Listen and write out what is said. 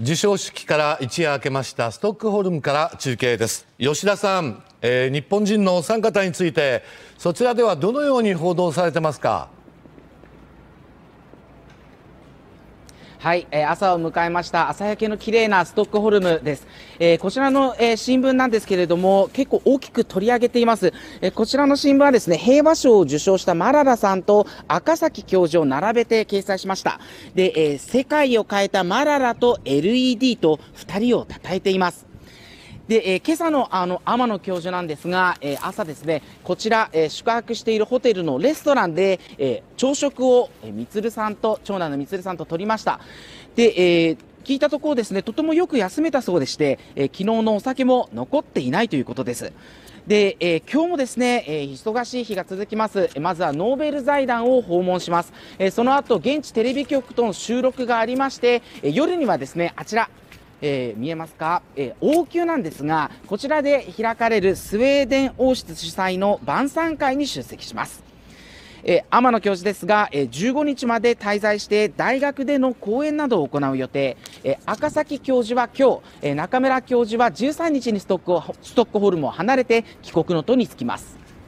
授賞式から一夜明けましたストックホルムから中継です吉田さん、えー、日本人のお三方についてそちらではどのように報道されてますかはい、えー、朝を迎えました朝焼けの綺麗なストックホルムです、えー、こちらの、えー、新聞なんですけれども結構大きく取り上げています、えこちらの新聞はですね平和賞を受賞したマララさんと赤崎教授を並べて掲載しましたで、え世界を変えたマララと LED と2人を称えていますで、えー、今朝のあの天野教授なんですが、えー、朝ですね、こちら、えー、宿泊しているホテルのレストランで、え朝食を、えー、みつるさんと、長男のみつるさんと取りました。で、え聞いたところですね、とてもよく休めたそうでして、え昨日のお酒も残っていないということです。で、えー、今日もですね、えー、忙しい日が続きます。まずはノーベル財団を訪問します。えー、その後、現地テレビ局との収録がありまして、え夜にはですね、あちら、えー、見えますか、えー、王宮なんですが、こちらで開かれるスウェーデン王室主催の晩餐会に出席します。えー、天野教授ですが、えー、15日まで滞在して大学での講演などを行う予定、えー、赤崎教授は今日、え中村教授は13日にストックストックホルムを離れて帰国の途につきます。